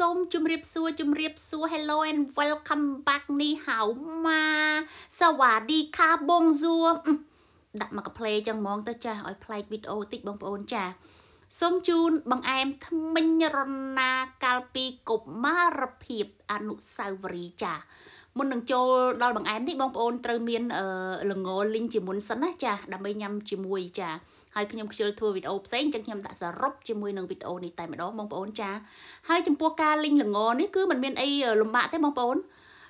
សូមជម្រាបសួរជម្រាបសួរ Hello and welcome back នេះហៅមកសវ៉ាឌីខាបងសួរដាក់មកកផ្លេចឹងហ្មងទៅចាស់ឲ្យប្លែកវីដេអូតិចបងប្អូនចាស់សូមជូនបងអែមថ្មិញរណាកាលពីកុមារភាពអនុសាវរីយ៍ចាមុននឹងចូលដល់បងអែមនេះបងប្អូនត្រូវមានល្ងលីងជាមុនសិនណាចាដើម្បីញ៉ាំជាមួយចាហើយខ្ញុំខ្ជិលធ្វើវីដេអូផ្សេងចឹងខ្ញុំដាក់សរុបជាមួយនឹងវីដេអូនេះតែម្ដងបងប្អូនចាហើយចំពោះការលីងល្ងនេះគឺมันមានអីលំបាកទេបងប្អូន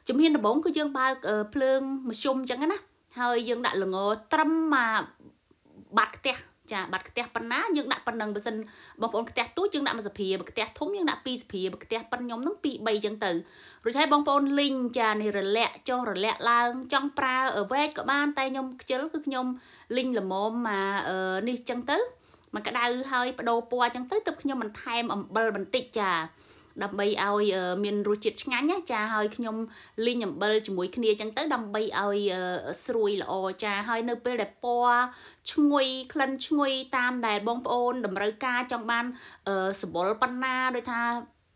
ជំហានដំបូងគឺយើងបើកភ្លើងមធ្យមចឹងណាហើយយើងដាក់ល្ងត្រឹមមកបាត់ខ្ទះចាបាត់ផ្ទះប៉ុណ្ណាយើងដាក់ប៉ុណ្ណឹងបើសិនបងប្អូនផ្ទះទូចយើងដាក់មួយសភាបើផ្ទះធំយើងដាក់ពីរសភាបើផ្ទះប៉ុនខ្ញុំនឹងពីរ3ចឹងទៅរួចហើយបងប្អូនលីងចានេះរលាក់ចុះរលាក់ឡើងចង់ប្រើវែកក៏បានតែខ្ញុំខ្ជិលគឺខ្ញុំលីងល្មមមកនេះចឹងទៅមកក្តៅហើយបដូរពណ៌ចឹងទៅទើបខ្ញុំមិនថែមអំបិលបន្តិចចាដើម្បីឲ្យមានរសជាតិឆ្ងាញ់ណាចាហើយខ្ញុំលីងអំបិលជាមួយគ្នាអញ្ចឹងទៅដើម្បីឲ្យស្រួយល្អចាហើយនៅពេលដែលពណ៌ឈ្ងុយក្លិនឈ្ងុយតាមដែលបងប្អូនតម្រូវការចង់បានសម្បុរប៉ុណ្ណាដូចថា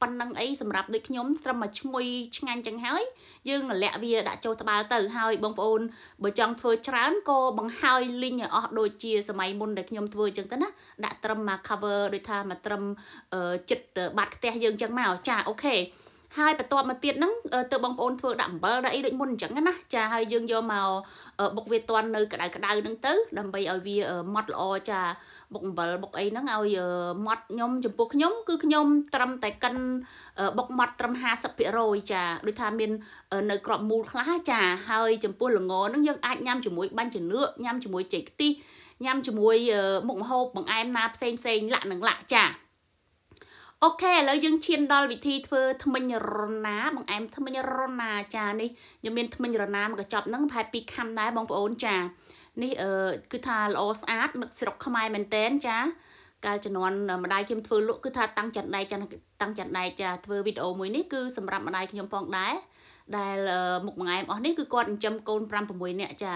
ប៉ុណ្្នឹងអីសម្រាប់ដូចខ្ញុំត្រឹមតែឈ្ងុយឆ្ងាញ់ចឹងហើយ យើងលាក់វាដាក់ចូលត្បាល់ទៅហើយ បងប្អូនបើចង់ធ្វើច្រើនក៏បង្ហើយលីងឲ្យអស់ដូចជាសម័យមុនដែលខ្ញុំធ្វើចឹងទៅណាដាក់ត្រឹមមក cover ដូចថាមកត្រឹមចិត្តបាតខ្ទះយើងចឹងមកចាអូខេហើយបន្ទាប់មកទៀតហ្នឹងទៅបងប្អូនធ្វើដាក់អំបិលដាក់អីដូចមុនអញ្ចឹងណាចាហើយយើងយកមកបុកវាតន់នៅក្តៅក្តៅហ្នឹងទៅដើម្បីឲ្យវាម៉ត់ល្អចាបុកអំបិលបុកអីហ្នឹងឲ្យម៉ត់ខ្ញុំចំពោះខ្ញុំគឺខ្ញុំត្រឹមតែកិនបុកម៉ត់ត្រឹម50%ចាដូចថាមាននៅក្របមូលខ្លះចាហើយចំពោះល្ងហ្នឹងយើងអាចញ៉ាំជាមួយបាញ់ចនឿកញ៉ាំជាមួយចេកខ្ទិះញ៉ាំជាមួយមុខម្ហូបបង្អែមណាផ្សេងផ្សេងលាក់នឹងលាក់ចាអូខេឥឡូវយើងឈានដល់វិធីធ្វើធ្មេញរណាបងអែមធ្មេញរណាចានេះខ្ញុំមានធ្មេញរណាមួយកញ្ចប់ហ្នឹងប្រហែល2ខាំដែរបងប្អូនចានេះអឺគឺថាល្អស្អាតនឹកស្រុកខ្មែរមែនតែនចាកាលជំនាន់ម្ដាយខ្ញុំធ្វើលក់គឺថាតាំងចាន់ដែកតាំងចាន់ដែកចាធ្វើវីដេអូមួយនេះគឺសម្រាប់ម្ដាយខ្ញុំផងដែរដែលមុខមួយថ្ងៃអស់នេះគឺគាត់ចិញ្ចឹមកូន5 6នាក់ចា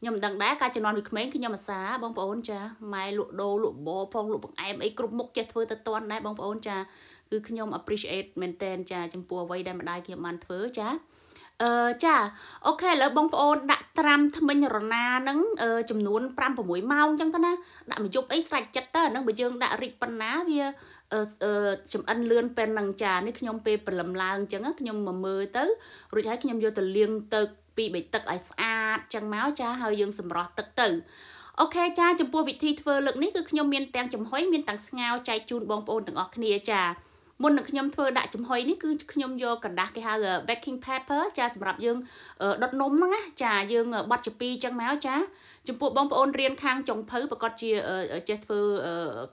ខ្ញុំមិនដឹងដែរការជំនាន់វាក្មេងគឺខ្ញុំអាសាបងប្អូនចាម៉ែលក់ដូរលក់បបផងលក់បង្អែមអីគ្រប់មុខចេះធ្វើទៅតាន់ដែរបងប្អូនចាគឺខ្ញុំ appreciate មែនតែនចាចំពោះអ្វីដែលម្ដាយខ្ញុំបានធ្វើចាអឺចាអូខេឥឡូវបងប្អូនដាក់ត្រាំថ្មិញរណាហ្នឹងចំនួន5 6ម៉ោងអញ្ចឹងទៅណាដាក់មួយយប់អីស្រេចចិត្តទៅអាហ្នឹងបើយើង ដាក់រីកប៉ុណ្ណាវាចំអិនលឿនពេលនឹងចានេះខ្ញុំពេលព្រលឹមឡើងអញ្ចឹងខ្ញុំមកមើលទៅរួចហើយខ្ញុំយកទៅលាងទឹកពីបីទឹកឲ្យស្អាតអញ្ចឹងមកចា ហើយយើងសម្រោះទឹកទៅអូខេចាចំពោះវិធីធ្វើលើកនេះគឺខ្ញុំមានទាំងចំហុយមានទាំងស្ងោចែកជូនបងប្អូនទាំងអស់គ្នាចាមុននឹងខ្ញុំធ្វើដាក់ចំហុយនេះគឺខ្ញុំយកกระดาษគេហៅ baking paper ចាសម្រាប់យើងដុតនំហ្នឹងណាចាយើងបត់ជាពីរអញ្ចឹងមកចាចំពោះបងប្អូនរៀនខាងចុងភៅប្រកាសជាចេះធ្វើ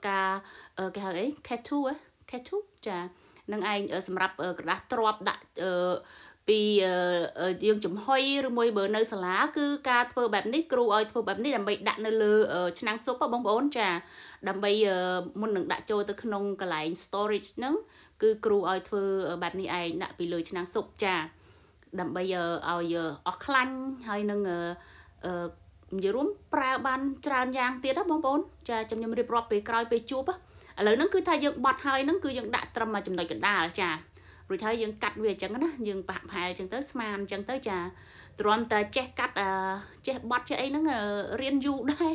ការគេហៅអី K2 K2 ចានឹងឯងសម្រាប់ក្រដាស់ទ្រាប់ដាក់ពីយើងចំហុយឬមួយ បើនៅសាលា គឺការធ្វើបែបនេះគ្រូឲ្យធ្វើបែបនេះដើម្បីដាក់នៅលើឆ្នាំងស៊ុបបងប្អូនចាដើម្បីមុននឹងដាក់ចូលទៅក្នុងកន្លែង storage ហ្នឹងគឺគ្រូឲ្យធ្វើបែបនេះឯងដាក់ពីលើឆ្នាំងស៊ុបចាដើម្បីឲ្យអស់ខ្លាញ់ហើយនឹងនិយាយរួមប្រើបានច្រើនយ៉ាងទៀតណាបងប្អូនចាខ្ញុំរៀបរាប់ពេលក្រោយពេលជួបឥឡូវហ្នឹងគឺថាយើងបត់ហើយហ្នឹងគឺយើងដាក់ត្រឹមមកចំណុចកណ្ដាលចារួចហើយយើងកាត់វាអញ្ចឹងណាយើងប្រហាក់ប្រហែលអញ្ចឹងទៅស្មានអញ្ចឹងទៅចាទ្រាំតែចេះកាត់ចេះបត់ចេះអីហ្នឹងរៀនយូរដែរ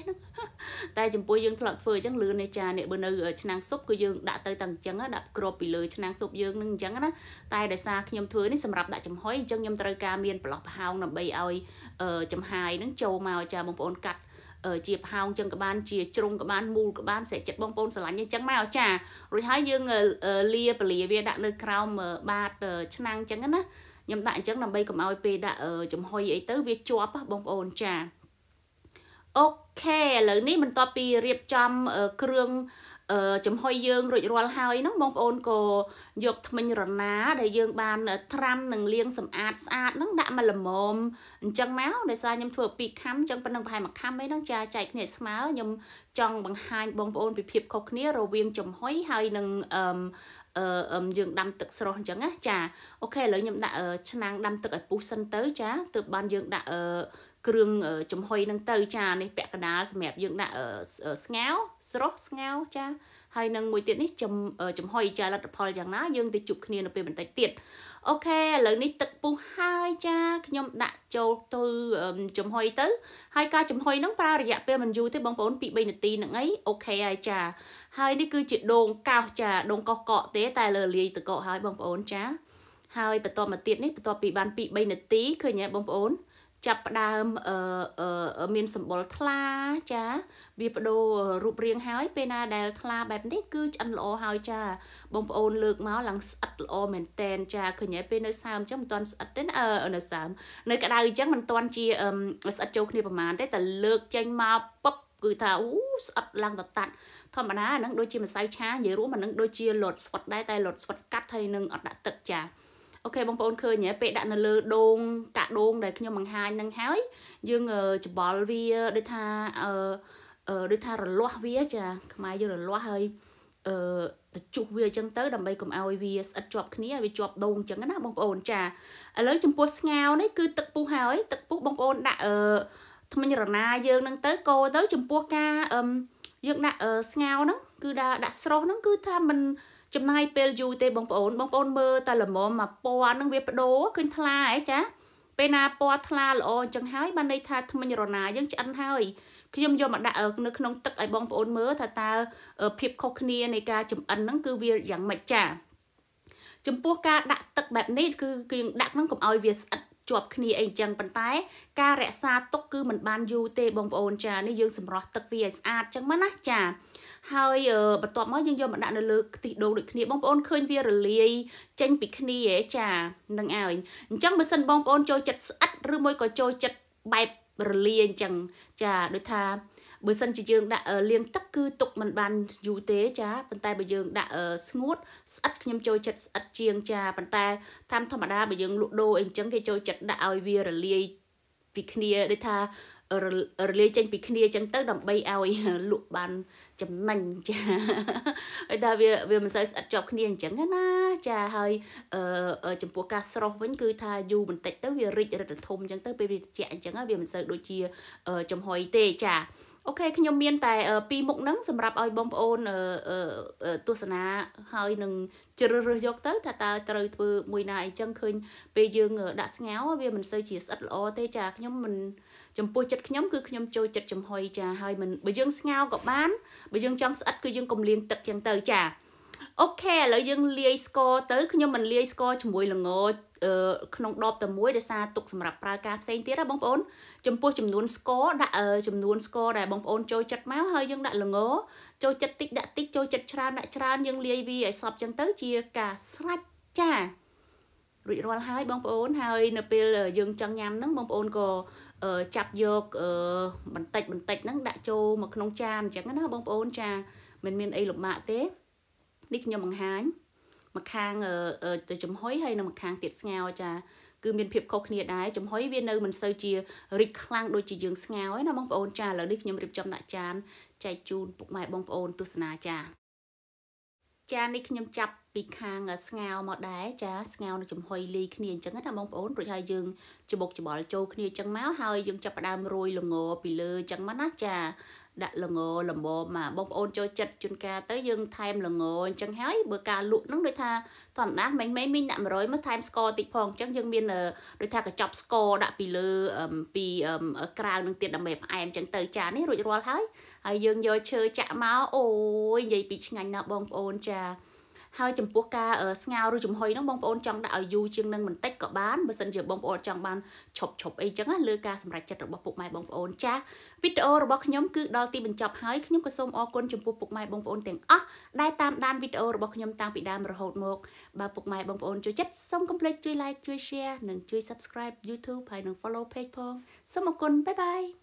តែចំពោះយើងធ្លាប់ធ្វើអញ្ចឹងលឿនទេចាអ្នកបើនៅឆ្នាំងស៊ុបគឺយើងដាក់ទៅតែអញ្ចឹងដាក់គ្របពីលើឆ្នាំងស៊ុបយើងនឹងអញ្ចឹងណាតែដោយសារខ្ញុំធ្វើនេះសម្រាប់ដាក់ចំហុយអញ្ចឹងខ្ញុំត្រូវការមានប្រឡោះប្រហោងដើម្បីឲ្យចំហាយហ្នឹងចូលមកចាបងប្អូនកាត់ជាផោងចឹងក៏បានជាជ្រុងក៏បានមូលក៏បានសេចចិត្តបងប្អូនស្រឡាញ់អញ្ចឹងមកអាចារ្យរួចហើយយើងលាពលាវាដាក់នៅក្រោមបាតឆ្នាំងចឹងណាខ្ញុំដាក់អញ្ចឹងដើម្បីកុំឲ្យពេលដាក់ចំហុយអីទៅវាជាប់បងប្អូនចាអូខខេឥឡូវនេះបន្ទាប់ពីរៀបចំគ្រឿងចំហុយយើងរួចរាល់ហើយហ្នឹងបងប្អូនក៏យកធ្មេញរណាដែលយើងបានត្រាំនិងលាង សម្អាតស្អាតហ្នឹងដាក់មកល្មមអញ្ចឹងមកដោយសារខ្ញុំធ្វើពីខាំអញ្ចឹងប៉ុណ្ណឹងប្រហែលមួយខាំអីហ្នឹងចាចែកគ្នាស្មើខ្ញុំចង់បង្ហាញបងប្អូនពីភាពខុសគ្នារវាងចំហុយហើយនឹងអឺអឺយើងដាំទឹកស្រស់អញ្ចឹងណាចាអូខេឥឡូវខ្ញុំដាក់ឆ្នាំងដាំទឹកឲ្យពុះសិនទៅចាទើបបានយើងដាក់គ្រឿងចំហុយនឹងទៅចានេះពាក់កណ្ដាលសម្រាប់យើងដាក់ស្ងោស្រស់ស្ងោចា ហើយនឹងមួយទៀតនេះចំចំហុយចាលទ្ធផលយ៉ាងណាយើងទៅជួបគ្នានៅពេលបន្តិចទៀតអូខេឥឡូវនេះទឹកពុះហើយចាខ្ញុំដាក់ចូលទៅចំហុយទៅ ហើយការចំហុយហ្នឹងប្រើរយៈពេលមិនយូរទេបងប្អូន2 3នាទីហ្នឹងអីអូខេហើយចាហើយនេះគឺជាដូងកោសចាដូងកោសកកទេ តែលើលាយទឹកកកហើយបងប្អូនចាហើយបន្តមកទៀតនេះបន្ទាប់ពីបាន2 3នាទីឃើញទេបងប្អូនចាប់ផ្ដើមអឺមានសម្បុរថ្លាចាវាបដូររូបរាងហើយ ពេលណាដែលថ្លាបែប នេះគឺឆ្អិនល្អហើយចា បងប្អូនលើកមកឡើងស្អិតល្អមែនតែនចាឃើញហើយពេលនៅសើមអញ្ចឹងមិនទាន់ស្អិតទេអឺនៅសើមនៅក្តៅអញ្ចឹងមិនទាន់ជាស្អិតចូលគ្នាប្រហែលទេតែលើកចេញមកពឹបគឺថាអូស្អិតឡើងតតាត់ធម្មតាហ្នឹងដូចជាម្សៅឆានិយាយរួមអាហ្នឹងដូចជាលត់ស្វិតដែរតែលត់ស្វិតកាត់ហើយនឹងអត់ដាក់ទឹកចាអូខេបងប្អូនឃើញហ៎ពេលដាក់នៅលើដូងកាក់ដូងដែលខ្ញុំបង្ហាញនឹងហើយយើងច្បល់វាដូចថាអឺដូចថារលាស់វាចាខ្មែរយើងរលាស់ហើយអឺទៅជុះវាអញ្ចឹងទៅដើម្បីកុំឲ្យវាស្អិតជាប់គ្នាឲ្យវាជាប់ដូងអញ្ចឹងណាបងប្អូនចាឥឡូវចំពោះស្ងោនេះគឺទឹកពុះហើយទឹកពុះបងប្អូនដាក់អឺថ្មិញរណាយើងនឹងទៅកូរទៅចំពោះការអឺយើងដាក់ស្ងោហ្នឹងគឺដាក់ដាក់ស្រស់ហ្នឹងគឺថាមិនចំណាយពេលយូរទេបងប្អូនបងប្អូនមើលតែល្មមមកពណ៌នឹងវាបដូរឃើញថ្លាអីចា ពេលណាពណ៌ថ្លាល្អអញ្ចឹងហើយបានន័យថាថ្មិញរណាយើងឆ្អិនហើយខ្ញុំយកមកដាក់នៅក្នុង ទឹកឲ្យបងប្អូនមើលថាតើភាពខុសគ្នានៃការចំអិនហ្នឹងគឺវាយ៉ាងម៉េចចាចំពោះការដាក់ទឹកបែបនេះគឺយើងដាក់ហ្នឹងកុំឲ្យវាស្អិតជាប់គ្នាអីចឹងប៉ុន្តែ ការរក្សាទុកគឺมันបានយូរទេបងប្អូនចានេះយើងសម្រោះទឹកវាឲ្យស្អាតចឹងមកណាចាហើយបន្ទាប់មកយើងយកមកដាក់នៅលើខ្ទិះដូងដូចគ្នាបងប្អូនឃើញវារលាយចេញពីគ្នាហ៎ចានឹងឲ្យអញ្ចឹងបើសិនបងប្អូន ចូលចិត្តស្អិតឬមួយក៏ចូលចិត្តបែបរលាយអញ្ចឹងចាដូចថាបើសិនជាយើងដាក់លាងទឹកគឺទុកមិនបានយូរទេចាប៉ុន្តែបើយើងដាក់ស្ងួត ស្អិតខ្ញុំចូលចិត្តស្អិតជាងចាប៉ុន្តែតាមធម្មតាបើយើងលក់ដូរអីចឹងគេចូលចិត្តដាក់ឲ្យវារលាយពីគ្នាដូចថារលាយចេញពីគ្នាចឹងទៅដើម្បីឲ្យលក់បានចំណេញចាហើយថាវាវាមិនសូវស្អិតជាប់គ្នាអញ្ចឹងណាចាហើយចំពោះការស្រស់វិញគឺថាយូរបន្តិចទៅវារិចរិតធំអញ្ចឹងទៅពេលវាត្រជាក់អញ្ចឹងវាមិនសូវដូចជាចំហុយទេចាអូខេខ្ញុំមានតែ ពីរមុខហ្នឹងសម្រាប់ឲ្យបងប្អូនទស្សនាហើយនឹងជ្រើសរើសយកទៅថាតើត្រូវធ្វើមួយណាអីចឹងឃើញពេលយើងដាក់ស្ងោវាមិនសូវជាស្អិតល្អទេចាខ្ញុំមិនចំពោះចិត្តខ្ញុំគឺខ្ញុំចូលចិត្តចំហុយចាហើយមិនបើយើងស្ងោក៏បានបើយើងចង់ស្អិតគឺយើងកំលៀងទឹកចឹងទៅចាអូខេឥឡូវយើងលាយស្ករទៅខ្ញុំមិនលាយស្ករជាមួយល្ងក្នុងដបតែមួយដោយសារទុកសម្រាប់ប្រើការផ្សេងទៀតណាបងប្អូនចំពោះចំនួនស្ករដាក់ចំនួនស្ករដែលបងប្អូនចូលចិត្តមកហើយយើងដាក់ល្ងចូលចិត្តតិចដាក់តិចចូលចិត្តច្រើនដាក់ច្រើនយើងលាយវាឲ្យសពចឹងទៅជាការស្រាច់ចារួចរាល់ហើយបងប្អូនហើយនៅពេលយើងចង់ញ៉ាំហ្នឹងបងប្អូនក៏ចាប់យកបន្តិចបន្តិចហ្នឹងដាក់ចូលមកក្នុងចានអញ្ចឹងណាបងប្អូន ចាមិនមានអីលំបាកទេនេះខ្ញុំបង្ហាញម្ខាងទៅចំហុយហើយនៅម្ខាងទៀតស្ងោចាគឺមានភាពខុសគ្នាដែរចំហុយវានៅមិនសូវជារីកខ្លាំងដូចជាយើងស្ងោឯណាបងប្អូនចាឥឡូវនេះខ្ញុំរៀបចំដាក់ចានចែកជូនពុកម៉ែបងប្អូនទស្សនាចាចាននេះខ្ញុំចាប់ពីខាង ស្ងោមកដែរចាស្ងោនឹងចំហុយលីគ្នាអញ្ចឹងណាបងប្អូនរួចហើយយើងច្បុកច្បល់ចូលគ្នាអញ្ចឹងមកហើយយើងចាប់ផ្ដើមរោយល្ងពីលើអញ្ចឹងមកណាចាដាក់ល្ងល្មមមកបងប្អូនចូលចិត្តជួនកាលទៅយើង ថែមល្ងអញ្ចឹងហើយបើការលក់ហ្នឹងដូចថាធម្មតាមិញមិញមីងដាក់100មកថែមស្ករតិចផងអញ្ចឹងយើងមានដូចថាកញ្ចប់ស្ករដាក់ពីលើពីក្រៅនឹងទៀតដើម្បីផ្អែមអញ្ចឹងទៅចានេះរួចរាល់ហើយហើយយើងយកឈើចាក់មកអូយនិយាយពីឆ្ងាញ់ណាស់បងប្អូនចាហើយចំពោះការស្ងោរឬចំហុយហ្នឹងបងប្អូនចង់ដាក់ឲ្យយូរជាងនឹងបន្តិចក៏បានបើសិនជាបងប្អូនចង់បានឈប់ឈប់អីចឹងណាលើការសម្រេចចិត្តរបស់ពុកម៉ែបងប្អូនចាស់វីដេអូរបស់ខ្ញុំគឺដល់ទីបញ្ចប់ហើយខ្ញុំក៏សូមអរគុណចំពោះពុកម៉ែបងប្អូនទាំងអស់ដែលតាមដានវីដេអូរបស់ខ្ញុំតាំងពីដើមរហូតមកបើពុកម៉ែបងប្អូនចូលចិត្តសូមកុំភ្លេចជួយ like ជួយ share និងជួយ subscribe YouTube ហើយនិង follow page ផងសូមអរគុណបាយបាយ